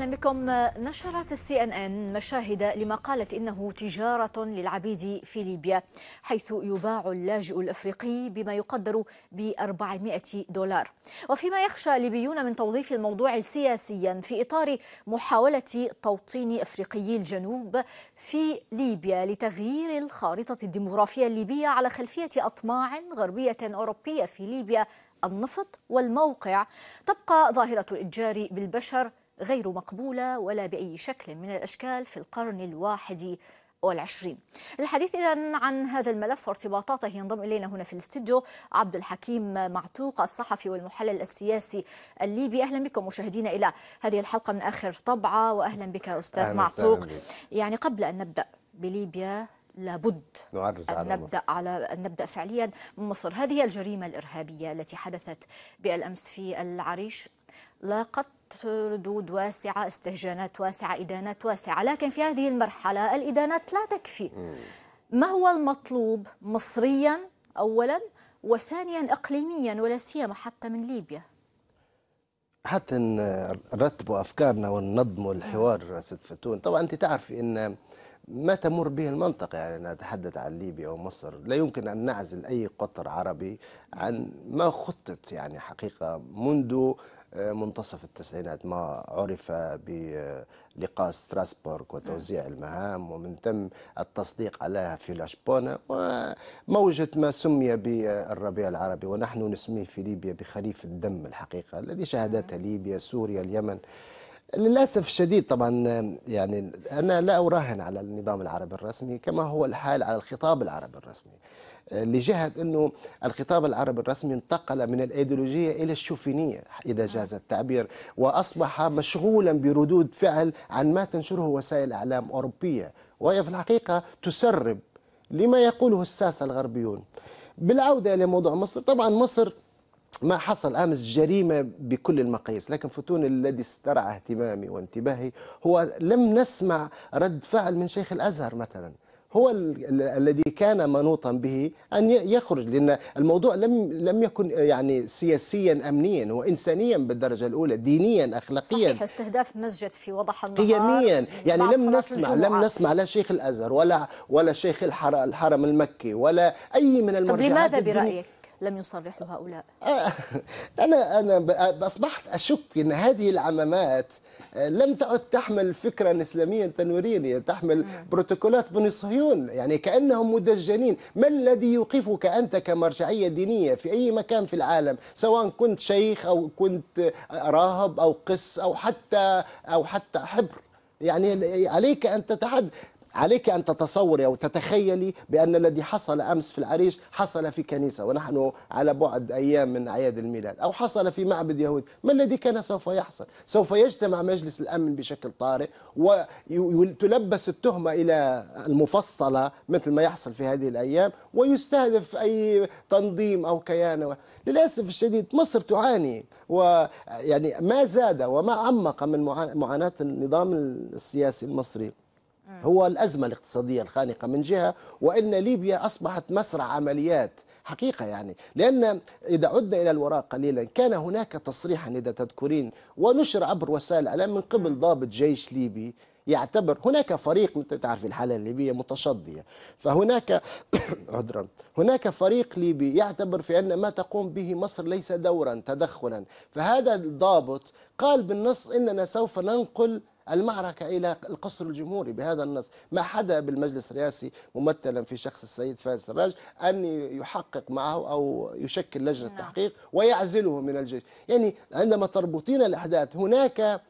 أهلا بكم نشرت السي أن أن مشاهد لما قالت إنه تجارة للعبيد في ليبيا حيث يباع اللاجئ الأفريقي بما يقدر ب 400 دولار وفيما يخشى ليبيون من توظيف الموضوع سياسيا في إطار محاولة توطين أفريقيي الجنوب في ليبيا لتغيير الخارطة الديموغرافيه الليبية على خلفية أطماع غربية أوروبية في ليبيا النفط والموقع تبقى ظاهرة الإتجار بالبشر غير مقبولة ولا بأي شكل من الأشكال في القرن الواحد والعشرين الحديث إذا عن هذا الملف وارتباطاته ينضم إلينا هنا في الاستديو عبد الحكيم معتوق الصحفي والمحلل السياسي الليبي أهلا بكم مشاهدينا إلى هذه الحلقة من آخر طبعة وأهلا بك أستاذ أهلا معتوق يعني قبل أن نبدأ بليبيا لابد نعرج أن على نبدأ مصر. على أن نبدأ فعليا من مصر هذه الجريمة الإرهابية التي حدثت بالأمس في العريش لاقت ردود واسعة استهجانات واسعة إدانات واسعة لكن في هذه المرحلة الإدانات لا تكفي ما هو المطلوب مصريا أولا وثانيا إقليميا ولا سيما حتى من ليبيا حتى نرتبوا أفكارنا وننظموا الحوار ست فتون طبعا أنت تعرفي أن ما تمر به المنطقة يعني نتحدث عن ليبيا ومصر لا يمكن أن نعزل أي قطر عربي عن ما خطط يعني حقيقة منذ آه، منتصف التسعينات ما عرف بلقاء ستراسبورغ وتوزيع نعم. المهام ومن ثم التصديق عليها في لشبونة وموجة ما سمي بالربيع العربي ونحن نسميه في ليبيا بخريف الدم الحقيقة الذي شهدته نعم. ليبيا سوريا اليمن للاسف الشديد طبعا يعني انا لا اراهن على النظام العربي الرسمي كما هو الحال على الخطاب العربي الرسمي لجهة أنه الخطاب العربي الرسمي انتقل من الأيديولوجية إلى الشوفينية إذا جاز التعبير وأصبح مشغولا بردود فعل عن ما تنشره وسائل أعلام أوروبية وهي في الحقيقة تسرب لما يقوله الساسة الغربيون بالعودة إلى موضوع مصر طبعا مصر ما حصل امس جريمه بكل المقاييس، لكن فتون الذي استرعى اهتمامي وانتباهي هو لم نسمع رد فعل من شيخ الازهر مثلا، هو الذي كان منوطا به ان يخرج لان الموضوع لم لم يكن يعني سياسيا امنيا وانسانيا بالدرجه الاولى دينيا اخلاقيا صحيح استهداف مسجد في وضح النهار قيميا يعني لم نسمع لم نسمع لا شيخ الازهر ولا ولا شيخ الحرم المكي ولا اي من المرجعات طب لماذا برايك لم يصرحوا هؤلاء أنا أنا أصبحت أشك أن هذه العمامات آه، لم تعد تحمل فكرا اسلاميا تنويريا تحمل بروتوكولات بني صهيون يعني كانهم مدجنين ما الذي يوقفك انت كمرجعيه دينيه في اي مكان في العالم سواء كنت شيخ او كنت راهب او قس او حتى او حتى حبر يعني عليك ان تتحد عليك أن تتصوري أو تتخيلي بأن الذي حصل أمس في العريش حصل في كنيسة ونحن على بعد أيام من أعياد الميلاد أو حصل في معبد يهودي ما الذي كان سوف يحصل سوف يجتمع مجلس الأمن بشكل طارئ وتلبس التهمة إلى المفصلة مثل ما يحصل في هذه الأيام ويستهدف أي تنظيم أو كيان للأسف الشديد مصر تعاني ويعني ما زاد وما عمق من معاناة النظام السياسي المصري هو الأزمة الاقتصادية الخانقة من جهة وإن ليبيا أصبحت مسرع عمليات حقيقة يعني لأن إذا عدنا إلى الوراء قليلا كان هناك تصريحا إذا تذكرين ونشر عبر وسائل الإعلام من قبل ضابط جيش ليبي يعتبر هناك فريق انت تعرف الحالة الليبية متشضية فهناك عذرا هناك فريق ليبي يعتبر في أن ما تقوم به مصر ليس دورا تدخلا فهذا الضابط قال بالنص إننا سوف ننقل المعركة إلى القصر الجمهوري بهذا النص ما حدا بالمجلس الرئاسي ممثلا في شخص السيد فارس سراج أن يحقق معه أو يشكل لجنة نعم. تحقيق ويعزله من الجيش يعني عندما تربطين الأحداث هناك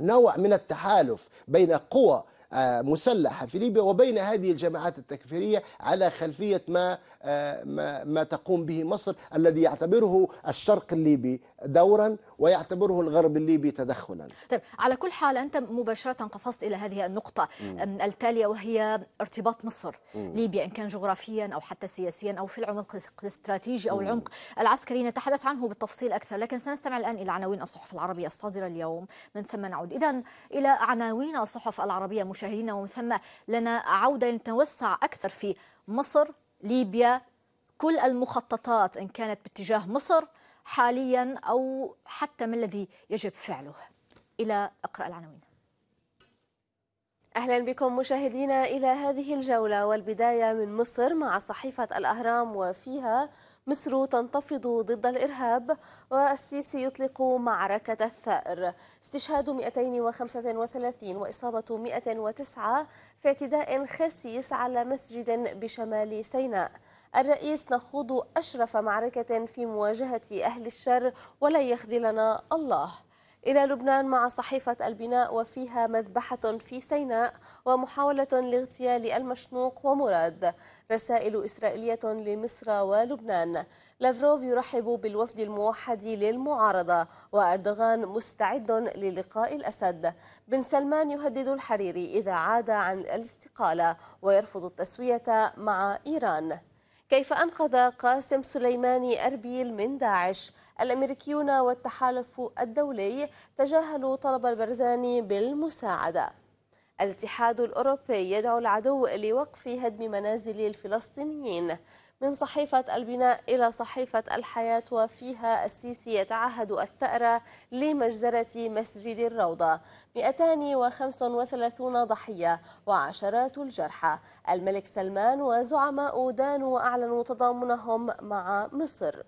نوع من التحالف بين قوى آه، مسلحة في ليبيا وبين هذه الجماعات التكفيرية على خلفية ما آه، ما تقوم به مصر الذي يعتبره الشرق الليبي دورا ويعتبره الغرب الليبي تدخلا طيب على كل حال أنت مباشرة قفزت إلى هذه النقطة م. التالية وهي ارتباط مصر م. ليبيا إن كان جغرافيا أو حتى سياسيا أو في العمق الاستراتيجي أو العمق العسكري نتحدث عنه بالتفصيل أكثر لكن سنستمع الآن إلى عناوين الصحف العربية الصادرة اليوم من ثم نعود إذا إلى عناوين الصحف العربية مشاهدينا ومن ثم لنا عودة لنتوسع أكثر في مصر ليبيا كل المخططات إن كانت باتجاه مصر حاليا أو حتى ما الذي يجب فعله إلى أقرأ العناوين أهلا بكم مشاهدينا إلى هذه الجولة والبداية من مصر مع صحيفة الأهرام وفيها مصر تنتفض ضد الإرهاب والسيسي يطلق معركة الثأر استشهاد 235 وإصابة 109 في اعتداء خسيس على مسجد بشمال سيناء الرئيس نخوض أشرف معركة في مواجهة أهل الشر ولا يخذلنا الله إلى لبنان مع صحيفة البناء وفيها مذبحة في سيناء ومحاولة لاغتيال المشنوق ومراد رسائل إسرائيلية لمصر ولبنان لافروف يرحب بالوفد الموحد للمعارضة وأردوغان مستعد للقاء الأسد بن سلمان يهدد الحريري إذا عاد عن الاستقالة ويرفض التسوية مع إيران كيف أنقذ قاسم سليماني أربيل من داعش الأمريكيون والتحالف الدولي تجاهلوا طلب البرزاني بالمساعدة الاتحاد الأوروبي يدعو العدو لوقف هدم منازل الفلسطينيين من صحيفة البناء إلى صحيفة الحياة وفيها السيسي يتعهد الثأر لمجزرة مسجد الروضة 235 ضحية وعشرات الجرحى الملك سلمان وزعماء دانوا أعلنوا تضامنهم مع مصر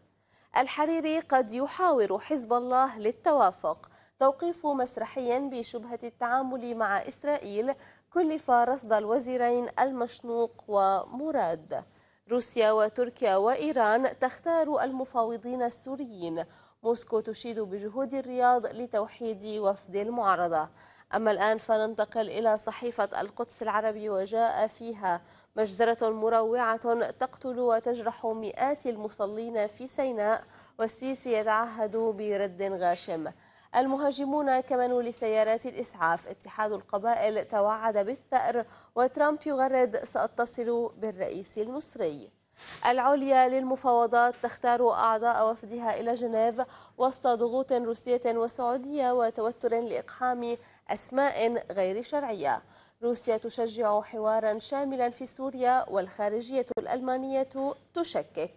الحريري قد يحاور حزب الله للتوافق توقيف مسرحي بشبهة التعامل مع إسرائيل كلف رصد الوزيرين المشنوق ومراد روسيا وتركيا وإيران تختار المفاوضين السوريين موسكو تشيد بجهود الرياض لتوحيد وفد المعارضة أما الآن فننتقل إلى صحيفة القدس العربي وجاء فيها مجزرة مروعة تقتل وتجرح مئات المصلين في سيناء والسيسي يتعهد برد غاشم المهاجمون كمنوا لسيارات الإسعاف اتحاد القبائل توعد بالثأر وترامب يغرد سأتصل بالرئيس المصري العليا للمفاوضات تختار أعضاء وفدها إلى جنيف وسط ضغوط روسية وسعودية وتوتر لإقحام أسماء غير شرعية روسيا تشجع حوارا شاملا في سوريا والخارجية الألمانية تشكك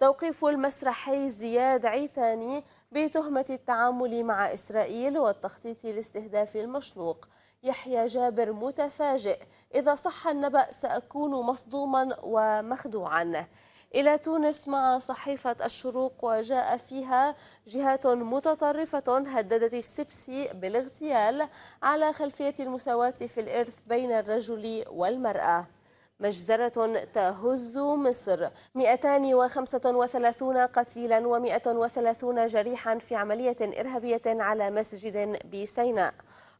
توقيف المسرحي زياد عيتاني بتهمة التعامل مع إسرائيل والتخطيط لاستهداف المشنوق يحيى جابر متفاجئ إذا صح النبأ سأكون مصدوما ومخدوعا إلى تونس مع صحيفة الشروق وجاء فيها جهات متطرفة هددت السبسي بالاغتيال على خلفية المساواة في الإرث بين الرجل والمرأة مجزرة تهز مصر 235 قتيلا و130 جريحا في عملية إرهابية على مسجد بسيناء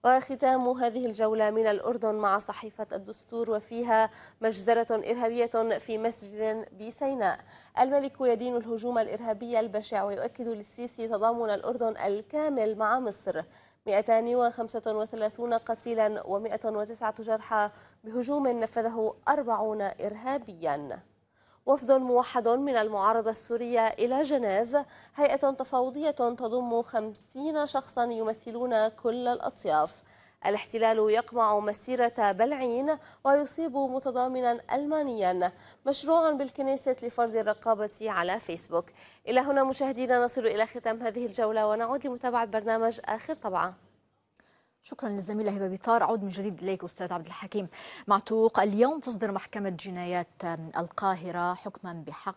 وختام هذه الجولة من الأردن مع صحيفة الدستور وفيها مجزرة إرهابية في مسجد بسيناء الملك يدين الهجوم الإرهابي البشع ويؤكد للسيسي تضامن الأردن الكامل مع مصر 235 قتيلا و109 جرحى بهجوم نفذه 40 إرهابياً وفد موحد من المعارضة السورية إلى جنيف هيئة تفاوضية تضم 50 شخصا يمثلون كل الأطياف الاحتلال يقمع مسيرة بلعين ويصيب متضامنا ألمانيا مشروعا بالكنيسة لفرض الرقابة على فيسبوك إلى هنا مشاهدينا نصل إلى ختام هذه الجولة ونعود لمتابعة برنامج آخر طبعة شكرا للزميلة هبة بيطار عود من جديد إليك أستاذ عبد الحكيم معتوق اليوم تصدر محكمة جنايات القاهرة حكما بحق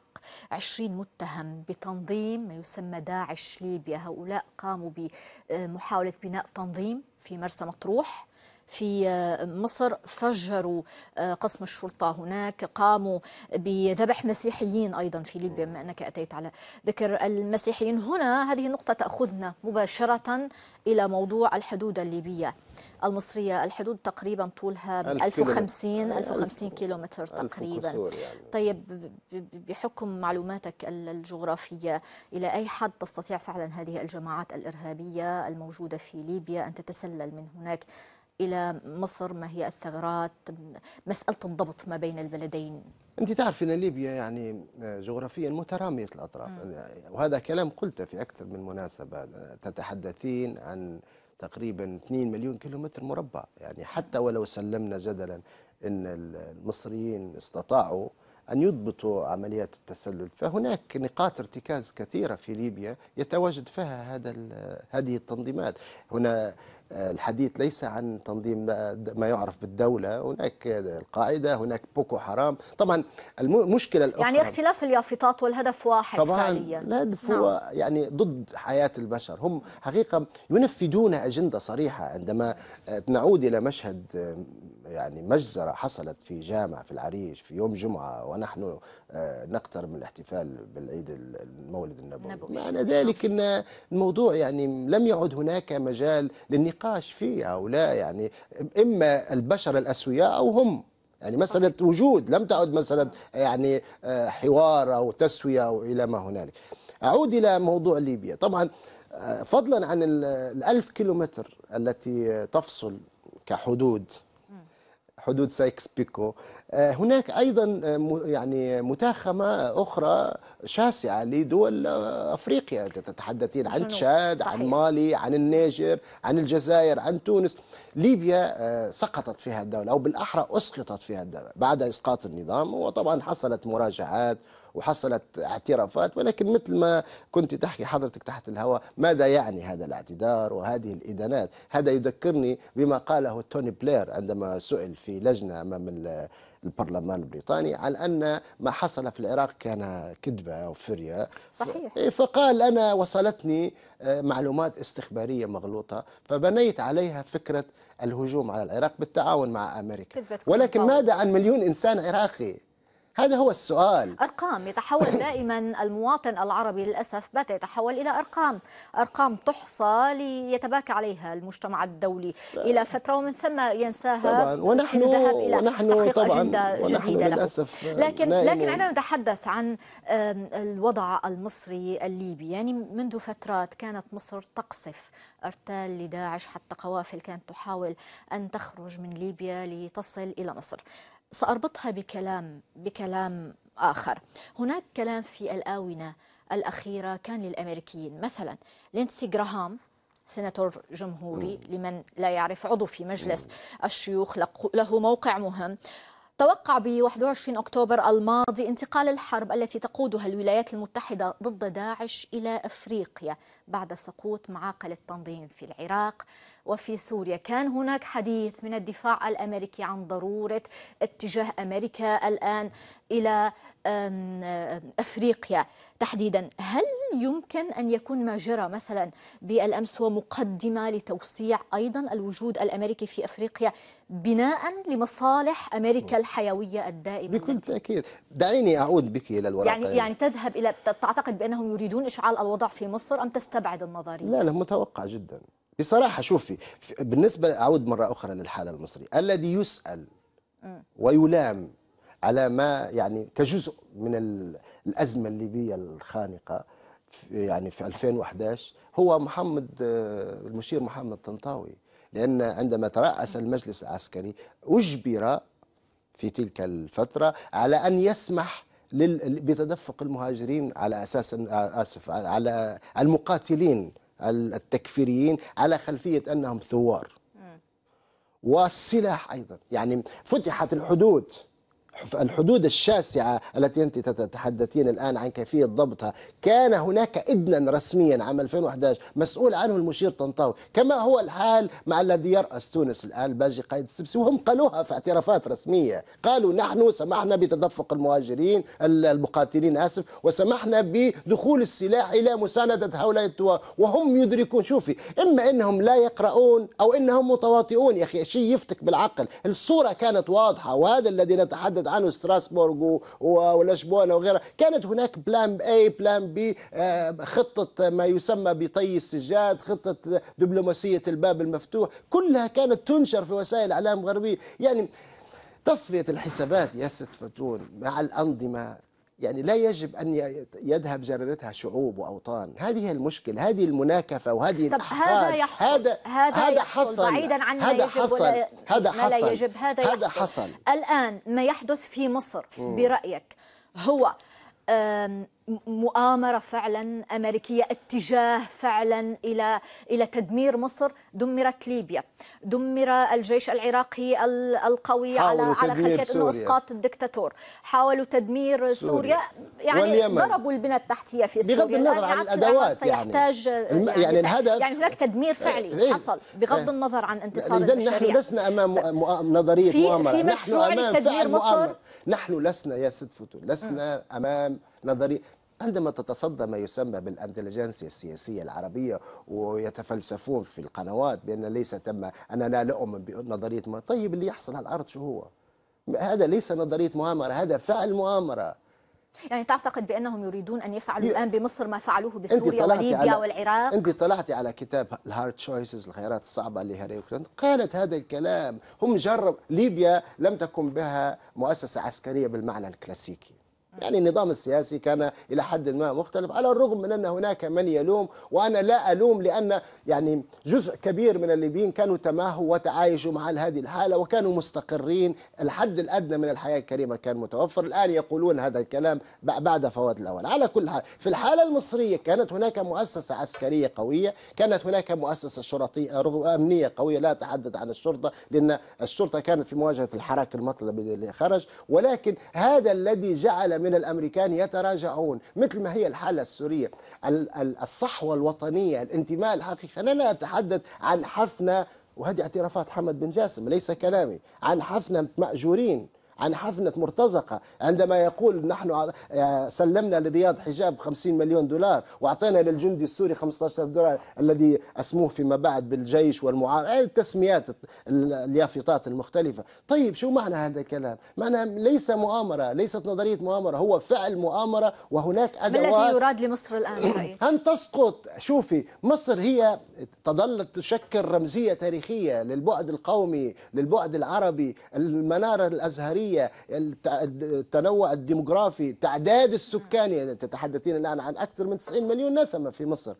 20 متهم بتنظيم ما يسمى داعش ليبيا هؤلاء قاموا بمحاولة آه، بناء تنظيم في مرسى مطروح في آه، مصر فجروا آه، قسم الشرطة هناك قاموا بذبح مسيحيين أيضا في ليبيا بما أنك أتيت على ذكر المسيحيين هنا هذه النقطة تأخذنا مباشرة إلى موضوع الحدود الليبية المصرية الحدود تقريبا طولها 1050 1050 كيلومتر تقريبا يعني. طيب بحكم معلوماتك الجغرافية إلى أي حد تستطيع فعلا هذه الجماعات الإرهابية الموجودة في ليبيا أن تتسلل من هناك إلى مصر ما هي الثغرات مسألة الضبط ما بين البلدين أنت تعرفين ليبيا يعني آه، جغرافيا مترامية الأطراف مم. يعني وهذا كلام قلته في أكثر من مناسبة آه، تتحدثين عن تقريبا 2 مليون كيلومتر مربع يعني حتى ولو سلمنا جدلا أن المصريين استطاعوا أن يضبطوا عمليات التسلل فهناك نقاط ارتكاز كثيرة في ليبيا يتواجد فيها هذا هذه التنظيمات هنا الحديث ليس عن تنظيم ما يعرف بالدولة هناك القاعدة هناك بوكو حرام طبعا المشكلة الأخرى يعني اختلاف اليافطات والهدف واحد طبعا فعليا الهدف نعم. هو يعني ضد حياة البشر هم حقيقة ينفذون أجندة صريحة عندما آه، نعود إلى مشهد آه، يعني مجزرة حصلت في جامع في العريش في يوم جمعة ونحن آه، نقترب من الاحتفال بالعيد المولد النبوي معنى ذلك أن الموضوع يعني لم يعد هناك مجال للنقاش فيه أو لا يعني إما البشر الأسوياء أو هم يعني مسألة وجود لم تعد مسألة يعني آه، حوار أو تسوية أو إلى ما هنالك أعود إلى موضوع ليبيا طبعا آه، فضلا عن الألف كيلومتر التي تفصل كحدود حدود سايكس بيكو آه، هناك ايضا آه، يعني متاخمه اخرى شاسعه لدول آه، افريقيا تتحدثين عن تشاد عن مالي عن النيجر عن الجزائر عن تونس ليبيا سقطت فيها الدوله او بالاحرى اسقطت فيها الدوله بعد اسقاط النظام وطبعا حصلت مراجعات وحصلت اعترافات ولكن مثل ما كنت تحكي حضرتك تحت الهواء ماذا يعني هذا الاعتذار وهذه الإدانات هذا يذكرني بما قاله توني بلير عندما سئل في لجنة أمام البرلمان البريطاني عن ان ما حصل في العراق كان كذبه او فريه صحيح إيه، فقال انا وصلتني آه، معلومات استخباريه مغلوطه فبنيت عليها فكره الهجوم على العراق بالتعاون مع امريكا ولكن ماذا عن مليون انسان عراقي هذا هو السؤال أرقام يتحول دائما المواطن العربي للأسف بات يتحول إلى أرقام أرقام تحصى ليتباكى عليها المجتمع الدولي إلى فترة ومن ثم ينساها ونحن في إلى ونحن تحقيق أجندة جديدة له لكن لكن عندما يعني. نتحدث عن الوضع المصري الليبي يعني منذ فترات كانت مصر تقصف أرتال لداعش حتى قوافل كانت تحاول أن تخرج من ليبيا لتصل إلى مصر سأربطها بكلام بكلام آخر هناك كلام في الآونة الأخيرة كان للأمريكيين مثلا لينسي جراهام سيناتور جمهوري لمن لا يعرف عضو في مجلس الشيوخ له موقع مهم توقع ب 21 أكتوبر الماضي انتقال الحرب التي تقودها الولايات المتحدة ضد داعش إلى أفريقيا بعد سقوط معاقل التنظيم في العراق وفي سوريا كان هناك حديث من الدفاع الأمريكي عن ضرورة اتجاه أمريكا الآن إلى أفريقيا تحديدا هل يمكن أن يكون ما جرى مثلا بالأمس هو مقدمة لتوسيع أيضا الوجود الأمريكي في أفريقيا بناء لمصالح أمريكا الحيوية الدائمة بكل تأكيد دعيني أعود بك إلى الورقة يعني, يعني تذهب إلى تعتقد بأنهم يريدون إشعال الوضع في مصر أم تستبعد النظرية لا لا متوقع جدا بصراحة شوفي بالنسبة أعود مرة أخرى للحالة المصرية الذي يسأل ويلام على ما يعني كجزء من الازمه الليبيه الخانقه يعني في 2011 هو محمد آه، المشير محمد طنطاوي لان عندما تراس المجلس العسكري اجبر في تلك الفتره على ان يسمح بتدفق المهاجرين على اساس آه، اسف على المقاتلين التكفيريين على خلفيه انهم ثوار والسلاح ايضا يعني فتحت الحدود الحدود الشاسعة التي أنت تتحدثين الآن عن كيفية ضبطها كان هناك إذنا رسميا عام 2011 مسؤول عنه المشير طنطاوي كما هو الحال مع الذي يرأس تونس الآن باجي قايد السبسي وهم قالوها في اعترافات رسمية قالوا نحن سمحنا بتدفق المهاجرين المقاتلين آسف وسمحنا بدخول السلاح إلى مساندة هؤلاء التوا وهم يدركون شوفي إما أنهم لا يقرؤون أو أنهم متواطئون يا أخي شيء يفتك بالعقل الصورة كانت واضحة وهذا الذي نتحدث تحدث عنه ستراسبورغ ولشبونه وغيرها كانت هناك بلان اي بلان بي آه، خطه ما يسمى بطي السجاد خطه دبلوماسيه الباب المفتوح كلها كانت تنشر في وسائل الاعلام الغربيه يعني تصفيه الحسابات يا ست فتون مع الانظمه يعني لا يجب أن يذهب جريرتها شعوب وأوطان هذه المشكلة هذه المناكفة وهذه طب هذا يحصل هذا هذا, هذا حصل بعيدا عن ما يجب حصل ولا هذا ما حصل لا يجب هذا, هذا حصل الآن ما يحدث في مصر برأيك هو مؤامره فعلا امريكيه اتجاه فعلا الى الى تدمير مصر دمرت ليبيا دمر الجيش العراقي القوي على على خلفيه انه اسقاط الدكتاتور حاولوا تدمير سوريا, يعني واليمن. ضربوا البنى التحتيه في سوريا بغض النظر عن الادوات يعني. سيحتاج يعني, يعني, يعني الهدف يعني هناك تدمير إيه، فعلي إيه؟ حصل بغض النظر عن انتصار البشريه نحن لسنا امام نظريه مؤامره في مشروع نحن امام تدمير مصر مؤامرة. نحن لسنا يا ست فتون لسنا امام نظري عندما تتصدى ما يسمى بالانتليجنسيا السياسيه العربيه ويتفلسفون في القنوات بان ليس تم انا لا, اؤمن بنظريه ما طيب اللي يحصل على الارض شو هو؟ هذا ليس نظريه مؤامره هذا فعل مؤامره يعني تعتقد بانهم يريدون ان يفعلوا الان بمصر ما فعلوه بسوريا وليبيا والعراق انت طلعتي على كتاب الهارد تشويسز الخيارات الصعبه لهاري كلينتون قالت هذا الكلام هم جرب ليبيا لم تكن بها مؤسسه عسكريه بالمعنى الكلاسيكي يعني النظام السياسي كان إلى حد ما مختلف على الرغم من أن هناك من يلوم وأنا لا ألوم لأن يعني جزء كبير من الليبيين كانوا تماهوا وتعايشوا مع هذه الحالة وكانوا مستقرين الحد الأدنى من الحياة الكريمة كان متوفر الآن يقولون هذا الكلام بعد فوات الأول على كل حال في الحالة المصرية كانت هناك مؤسسة عسكرية قوية كانت هناك مؤسسة شرطية أمنية قوية لا أتحدث عن الشرطة لأن الشرطة كانت في مواجهة الحراك المطلب اللي خرج ولكن هذا الذي جعل من الأمريكان يتراجعون مثل ما هي الحالة السورية الصحوة الوطنية الانتماء الحقيقي أنا لا أتحدث عن حفنة وهذه اعترافات حمد بن جاسم ليس كلامي عن حفنة مأجورين عن حفنة مرتزقة عندما يقول نحن آه، سلمنا لرياض حجاب 50 مليون دولار وأعطينا للجندي السوري 15 دولار الذي أسموه فيما بعد بالجيش والمعارضة التسميات اليافطات المختلفة طيب شو معنى هذا الكلام معنى ليس مؤامرة ليست نظرية مؤامرة هو فعل مؤامرة وهناك أدوات ما الذي يراد لمصر الآن أن تسقط شوفي مصر هي تظل تشكل رمزية تاريخية للبعد القومي للبعد العربي المنارة الأزهرية الجنسيه التنوع الديموغرافي تعداد السكاني يعني تتحدثين الآن عن أكثر من 90 مليون نسمة في مصر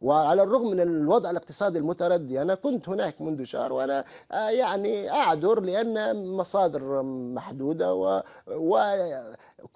وعلى الرغم من الوضع الاقتصادي المتردي أنا كنت هناك منذ شهر وأنا آه، يعني أعذر لأن مصادر محدودة و, و...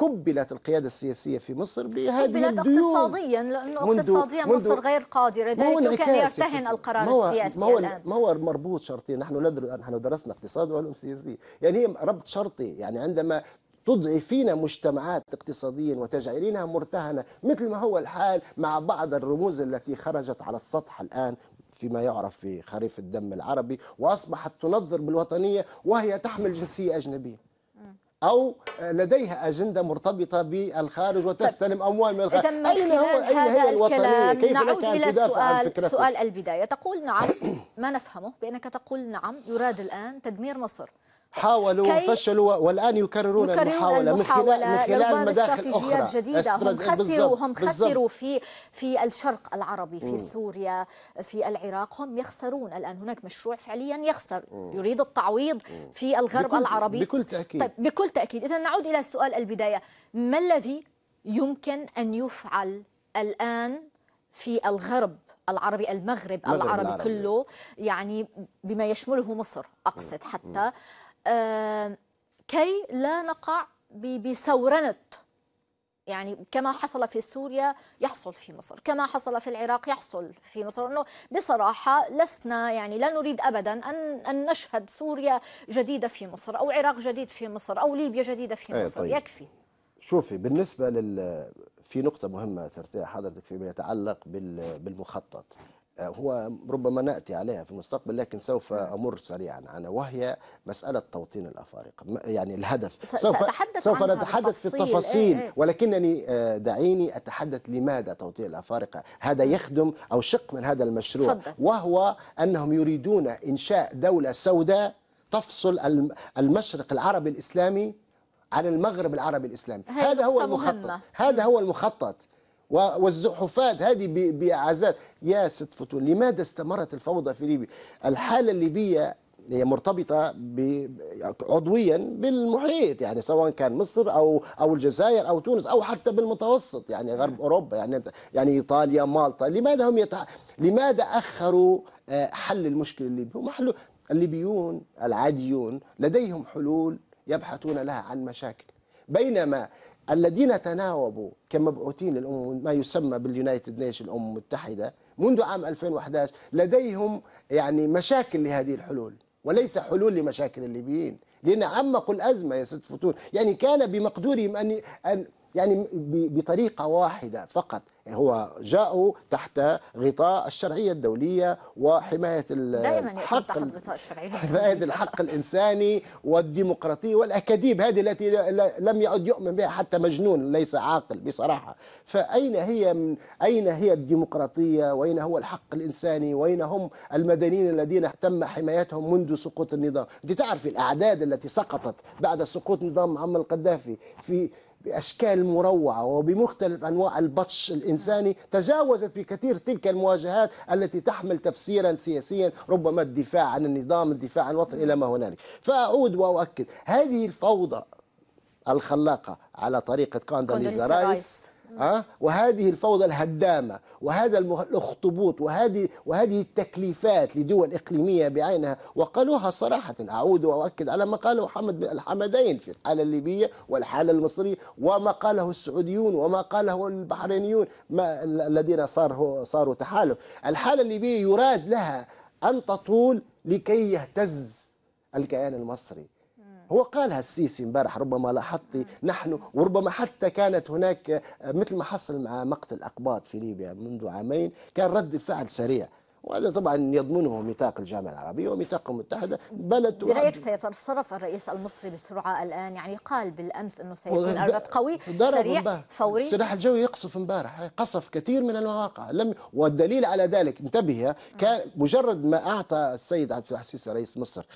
كبلت القيادة السياسية في مصر بهذه كبلت الديون اقتصاديا لأنه منذ اقتصاديا منذ مصر غير قادرة لذلك كان يرتهن القرار مو السياسي مو هو الآن ما هو مربوط شرطيا نحن نحن درسنا اقتصاد وعلوم سياسية يعني هي ربط شرطي يعني عندما تضعفين مجتمعات اقتصاديا وتجعلينها مرتهنة مثل ما هو الحال مع بعض الرموز التي خرجت على السطح الآن فيما يعرف في خريف الدم العربي وأصبحت تنظر بالوطنية وهي تحمل جنسية أجنبية أو لديها أجندة مرتبطة بالخارج وتستلم طيب. أموال من الخارج من أين هو أين هذا هي الكلام كيف نعود إلى سؤال, سؤال البداية تقول نعم ما نفهمه بأنك تقول نعم يراد الآن تدمير مصر حاولوا وفشلوا والان يكررون, يكررون المحاولة, المحاولة من خلال من خلال مداخل اخرى جديدة هم خسروا هم خسروا في في الشرق العربي في م. سوريا في العراق هم يخسرون الان هناك مشروع فعليا يخسر م. يريد التعويض م. في الغرب بكل العربي بكل تاكيد طيب بكل تاكيد اذا نعود الى سؤال البدايه ما الذي يمكن ان يفعل الان في الغرب العربي المغرب, المغرب العربي, العربي كله يعني بما يشمله مصر اقصد حتى م. آه، كي لا نقع بثورنة يعني كما حصل في سوريا يحصل في مصر كما حصل في العراق يحصل في مصر أنه بصراحة لسنا يعني لا نريد أبدا أن, أن نشهد سوريا جديدة في مصر أو عراق جديد في مصر أو ليبيا جديدة في إيه، مصر طيب. يكفي شوفي بالنسبة لل في نقطة مهمة ترتاح حضرتك فيما يتعلق بالمخطط هو ربما ناتي عليها في المستقبل لكن سوف نعم. امر سريعا عنها وهي مساله توطين الافارقه يعني الهدف سوف سوف نتحدث في التفاصيل إيه إيه. ولكنني آه، دعيني اتحدث لماذا توطين الافارقه هذا نعم. يخدم او شق من هذا المشروع فضل. وهو انهم يريدون انشاء دوله سوداء تفصل المشرق العربي الاسلامي عن المغرب العربي الاسلامي هذا هو المخطط مهمة. هذا هو المخطط والزحفات هذه بإعازات يا ست فتون لماذا استمرت الفوضى في ليبيا الحالة الليبية هي مرتبطة عضويا بالمحيط يعني سواء كان مصر أو أو الجزائر أو تونس أو حتى بالمتوسط يعني غرب أوروبا يعني يعني إيطاليا مالطا لماذا هم يتع... لماذا أخروا آه، حل المشكلة الليبية هم حلو الليبيون العاديون لديهم حلول يبحثون لها عن مشاكل بينما الذين تناوبوا كمبعوثين للأمم ما يسمى باليونايتد نيشن الأمم المتحدة منذ عام 2011 لديهم يعني مشاكل لهذه الحلول وليس حلول لمشاكل الليبيين لأن عمقوا الأزمة يا ست فتون يعني كان بمقدورهم أن أن يعني بطريقة واحدة فقط يعني هو جاءوا تحت غطاء الشرعية الدولية وحماية الحق تحت غطاء الشرعية حماية الحق الإنساني والديمقراطية والأكاذيب هذه التي لم يعد يؤمن بها حتى مجنون ليس عاقل بصراحة فأين هي من أين هي الديمقراطية وأين هو الحق الإنساني وأين هم المدنيين الذين تم حمايتهم منذ سقوط النظام أنت تعرف الأعداد التي سقطت بعد سقوط نظام محمد القذافي في بأشكال مروعة وبمختلف أنواع البطش الإنساني تجاوزت بكثير تلك المواجهات التي تحمل تفسيرا سياسيا ربما الدفاع عن النظام الدفاع عن الوطن إلى ما هنالك فأعود وأؤكد هذه الفوضى الخلاقة على طريقة كوندوليزا رايس أه؟ وهذه الفوضى الهدامة وهذا الاخطبوط وهذه وهذه التكليفات لدول إقليمية بعينها وقالوها صراحة أعود وأؤكد على ما قاله محمد بن الحمدين في الحالة الليبية والحالة المصرية وما قاله السعوديون وما قاله البحرينيون ما الذين صاروا صاروا تحالف الحالة الليبية يراد لها أن تطول لكي يهتز الكيان المصري هو قالها السيسي امبارح ربما لاحظتي نحن وربما حتى كانت هناك آه، مثل ما حصل مع مقتل أقباط في ليبيا منذ عامين كان رد فعل سريع وهذا طبعا يضمنه ميثاق الجامعه العربيه وميثاق المتحده بلد برايك سيتصرف الرئيس المصري بسرعه الان يعني قال بالامس انه سيكون الرد قوي سريع فوري السلاح الجوي يقصف امبارح قصف كثير من المواقع لم والدليل على ذلك انتبه كان مجرد ما اعطى السيد عبد الفتاح السيسي رئيس مصر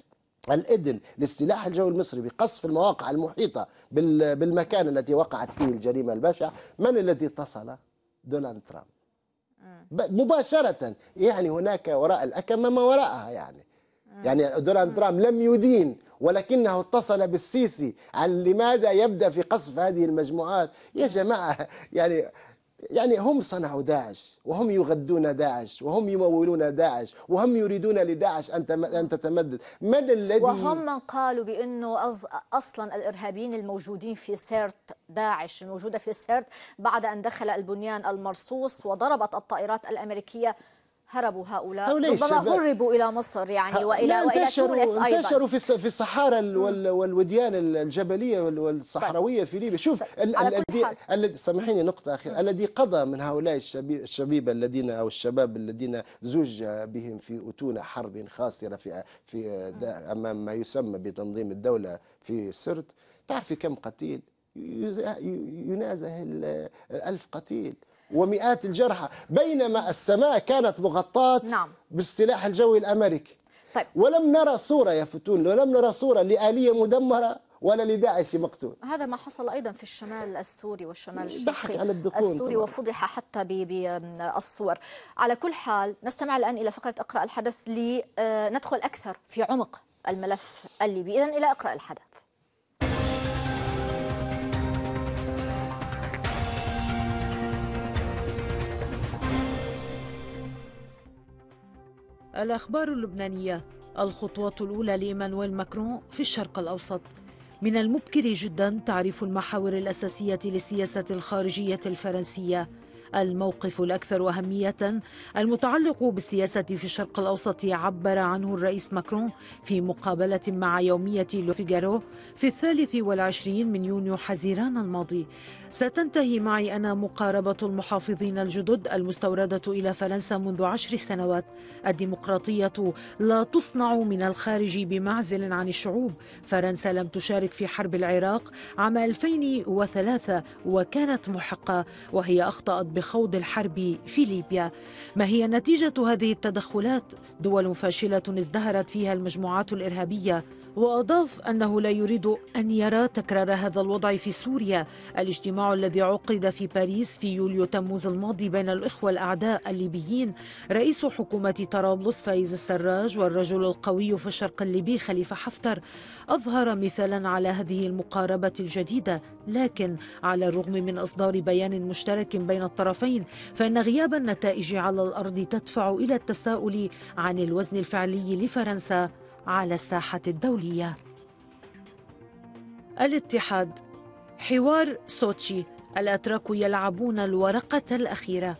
الإذن للسلاح الجوي المصري بقصف المواقع المحيطة بالمكان التي وقعت فيه الجريمة البشعة من الذي اتصل دونالد ترامب مباشرة يعني هناك وراء الأكمة ما وراءها يعني يعني دونالد ترامب لم يدين ولكنه اتصل بالسيسي عن لماذا يبدأ في قصف هذه المجموعات يا جماعة يعني يعني هم صنعوا داعش وهم يغذون داعش وهم يمولون داعش وهم يريدون لداعش أن ان تتمدد من الذي وهم من قالوا بأنه أصلا الإرهابيين الموجودين في سيرت داعش الموجودة في سيرت بعد أن دخل البنيان المرصوص وضربت الطائرات الأمريكية هربوا هؤلاء ربما هربوا الى مصر يعني والى والى تونس ايضا انتشروا في في الصحارى والوديان الجبليه والصحراويه في ليبيا شوف طيب، الذي الذي سامحيني نقطه اخيره الذي قضى من هؤلاء الشبيبه الذين او الشباب الذين زوج بهم في اتون حرب خاسره في في امام ما يسمى بتنظيم الدوله في سرت تعرفي كم قتيل ينازه الألف قتيل ومئات الجرحى بينما السماء كانت مغطاة نعم. بالسلاح الجوي الأمريكي طيب. ولم نرى صورة يا فتون ولم نرى صورة لآلية مدمرة ولا لداعش مقتول هذا ما حصل أيضا في الشمال السوري والشمال الشرقي على الدخول السوري طبعا. وفضح حتى بالصور على كل حال نستمع الآن إلى فقرة أقرأ الحدث لندخل أكثر في عمق الملف الليبي إذا إلى أقرأ الحدث الأخبار اللبنانية الخطوة الأولى لإيمانويل ماكرون في الشرق الأوسط من المبكر جدا تعريف المحاور الأساسية للسياسة الخارجية الفرنسية الموقف الأكثر أهمية المتعلق بالسياسة في الشرق الأوسط عبر عنه الرئيس ماكرون في مقابلة مع يومية لو في الثالث والعشرين من يونيو حزيران الماضي ستنتهي معي أنا مقاربة المحافظين الجدد المستوردة إلى فرنسا منذ عشر سنوات الديمقراطية لا تصنع من الخارج بمعزل عن الشعوب فرنسا لم تشارك في حرب العراق عام 2003 وكانت محقة وهي أخطأت بخوض الحرب في ليبيا ما هي نتيجة هذه التدخلات؟ دول فاشلة ازدهرت فيها المجموعات الإرهابية وأضاف أنه لا يريد أن يرى تكرار هذا الوضع في سوريا الاجتماع الذي عقد في باريس في يوليو تموز الماضي بين الإخوة الأعداء الليبيين رئيس حكومة طرابلس فايز السراج والرجل القوي في الشرق الليبي خليفة حفتر أظهر مثالا على هذه المقاربة الجديدة لكن على الرغم من إصدار بيان مشترك بين الطرفين فإن غياب النتائج على الأرض تدفع إلى التساؤل عن الوزن الفعلي لفرنسا على الساحة الدولية الاتحاد حوار سوتشي الأتراك يلعبون الورقة الأخيرة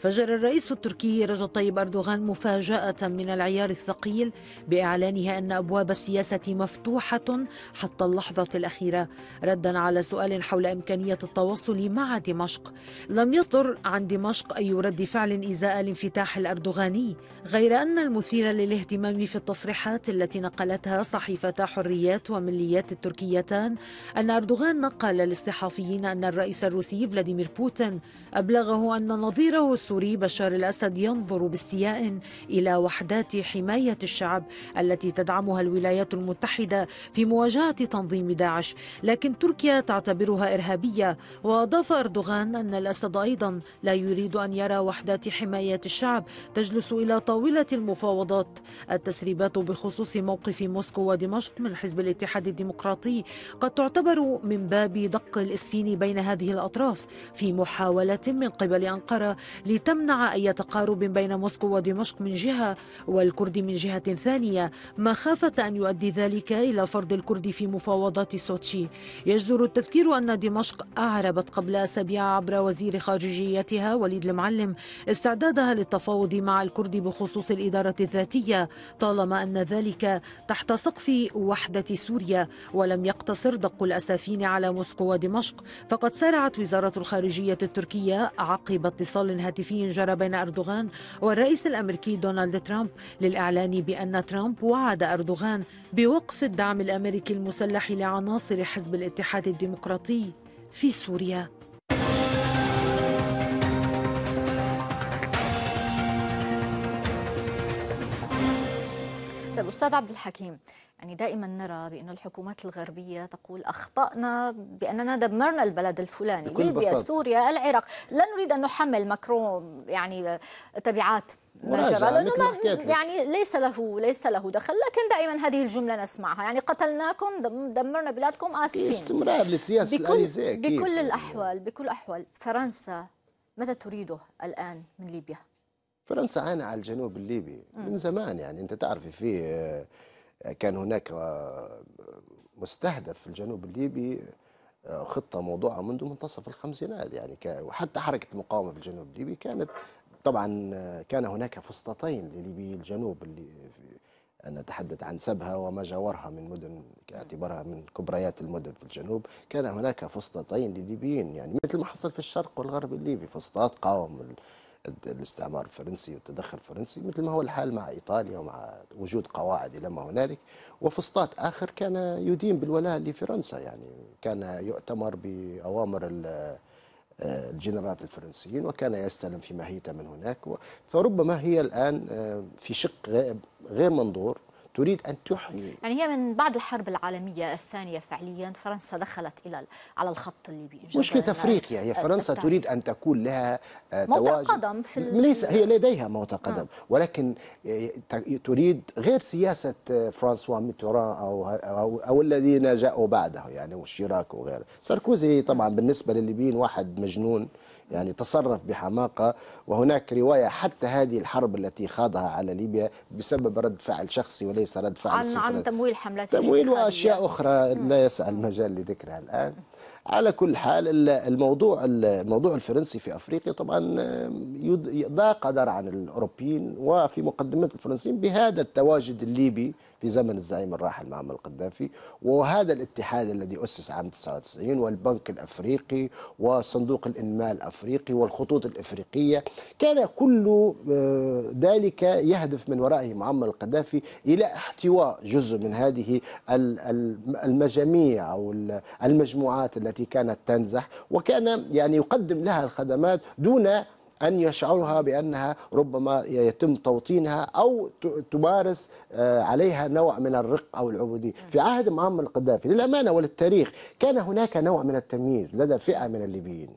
فجر الرئيس التركي رجب طيب أردوغان مفاجأة من العيار الثقيل بإعلانه أن أبواب السياسة مفتوحة حتى اللحظة الأخيرة ردا على سؤال حول إمكانية التواصل مع دمشق لم يصدر عن دمشق أي رد فعل إزاء الانفتاح الأردوغاني غير أن المثير للاهتمام في التصريحات التي نقلتها صحيفتا حريات ومليات التركيتان أن أردوغان نقل للصحفيين أن الرئيس الروسي فلاديمير بوتين أبلغه أن نظيره السوري بشار الأسد ينظر باستياء إلى وحدات حماية الشعب التي تدعمها الولايات المتحدة في مواجهة تنظيم داعش لكن تركيا تعتبرها إرهابية وأضاف أردوغان أن الأسد أيضا لا يريد أن يرى وحدات حماية الشعب تجلس إلى طاولة المفاوضات التسريبات بخصوص موقف موسكو ودمشق من حزب الاتحاد الديمقراطي قد تعتبر من باب دق الإسفين بين هذه الأطراف في محاولة من قبل أنقرة لتمنع أي تقارب بين موسكو ودمشق من جهة والكرد من جهة ثانية مخافة أن يؤدي ذلك إلى فرض الكرد في مفاوضات سوتشي يجدر التذكير أن دمشق أعربت قبل أسابيع عبر وزير خارجيتها وليد المعلم استعدادها للتفاوض مع الكرد بخصوص الإدارة الذاتية طالما أن ذلك تحت سقف وحدة سوريا ولم يقتصر دق الأسافين على موسكو ودمشق فقد سارعت وزارة الخارجية التركية عقب اتصال هاتفي هاتفي جرى بين أردوغان والرئيس الأمريكي دونالد ترامب للإعلان بأن ترامب وعد أردوغان بوقف الدعم الأمريكي المسلح لعناصر حزب الاتحاد الديمقراطي في سوريا طيب استاذ عبد الحكيم يعني دائما نرى بأن الحكومات الغربية تقول أخطأنا بأننا دمرنا البلد الفلاني ليبيا سوريا العراق لا نريد أن نحمل ماكرون يعني تبعات ما جرى لأنه ما يعني ليس له ليس له دخل لكن دائما هذه الجملة نسمعها يعني قتلناكم دمرنا بلادكم آسفين استمرار لسياسة بكل, بكل الأحوال بكل الأحوال فرنسا ماذا تريده الآن من ليبيا؟ فرنسا عانى على الجنوب الليبي من زمان يعني أنت تعرف في كان هناك آه، مستهدف في الجنوب الليبي آه، خطه موضوعه منذ منتصف الخمسينات يعني وحتى حركه المقاومه في الجنوب الليبي كانت طبعا آه، كان هناك فسطتين لليبي الجنوب اللي نتحدث عن سبها وما جاورها من مدن اعتبارها من كبريات المدن في الجنوب كان هناك فسطتين لليبيين يعني مثل ما حصل في الشرق والغرب الليبي فسطات قاوم الاستعمار الفرنسي والتدخل الفرنسي مثل ما هو الحال مع إيطاليا ومع وجود قواعد إلى ما هنالك وفسطاط آخر كان يدين بالولاء لفرنسا يعني كان يؤتمر بأوامر الجنرالات الفرنسيين وكان يستلم في ماهيته من هناك فربما هي الآن آه، في شق غير منظور تريد أن تحيي يعني هي من بعد الحرب العالمية الثانية فعليا فرنسا دخلت إلى على الخط الليبي مشكلة أفريقيا هي فرنسا التعليم. تريد أن تكون لها آه، موطئ قدم في ليس هي لديها موطئ قدم نعم. ولكن آه، تريد غير سياسة آه، فرانسوا ميتوران أو, أو, أو الذين جاءوا بعده يعني وشيراك وغيره ساركوزي طبعا بالنسبة للليبيين واحد مجنون يعني تصرف بحماقة وهناك رواية حتى هذه الحرب التي خاضها على ليبيا بسبب رد فعل شخصي وليس رد فعل عن, عن تمويل حملات تمويل وأشياء أخرى لا يسع المجال لذكرها الآن على كل حال الموضوع الموضوع الفرنسي في افريقيا طبعا آه، ضاق درعا الاوروبيين وفي مقدمه الفرنسيين بهذا التواجد الليبي في زمن الزعيم الراحل معمر القذافي وهذا الاتحاد الذي أسس عام 99 والبنك الأفريقي وصندوق الإنماء الأفريقي والخطوط الإفريقية كان كل آه، ذلك يهدف من ورائه معمر القذافي إلى احتواء جزء من هذه المجاميع أو المجموعات التي كانت تنزح وكان يعني يقدم لها الخدمات دون أن يشعرها بأنها ربما يتم توطينها أو تمارس آه، عليها نوع من الرق أو العبودية في عهد معمر القذافي للأمانة وللتاريخ كان هناك نوع من التمييز لدى فئة من الليبيين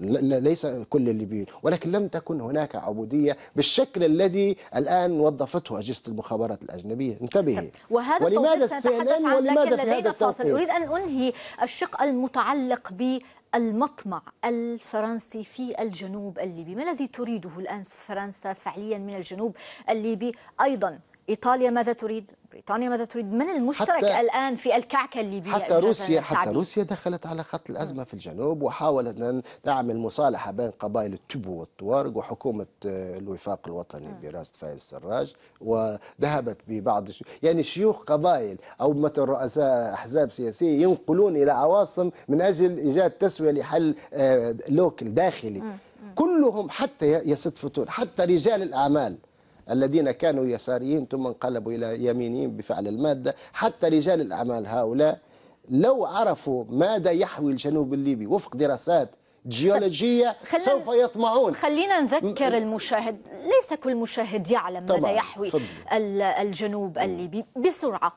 ليس كل الليبيين ولكن لم تكن هناك عبودية بالشكل الذي الآن وظفته أجهزة المخابرات الأجنبية انتبهي وهذا ولماذا السي ان ان ولماذا في هذا فاصل أريد أن أنهي الشق المتعلق ب المطمع الفرنسي في الجنوب الليبي ما الذي تريده الآن فرنسا فعليا من الجنوب الليبي أيضا إيطاليا ماذا تريد بريطانيا ماذا تريد من المشترك الآن في الكعكة الليبية حتى روسيا حتى روسيا دخلت على خط الأزمة في الجنوب وحاولت أن تعمل مصالحة بين قبائل التبو والطوارق وحكومة الوفاق آه، الوطني برئاسة فايز السراج وذهبت ببعض يعني شيوخ قبائل أو مثلا رؤساء أحزاب سياسية ينقلون إلى عواصم من أجل إيجاد تسوية لحل آه، لوكل داخلي آه، كلهم حتى يا ست فتون حتى رجال الأعمال الذين كانوا يساريين ثم انقلبوا إلى يمينيين بفعل المادة حتى رجال الأعمال هؤلاء لو عرفوا ماذا يحوي الجنوب الليبي وفق دراسات جيولوجية سوف يطمعون خلينا نذكر المشاهد ليس كل مشاهد يعلم طبعا. ماذا يحوي فضل. الجنوب الليبي بسرعة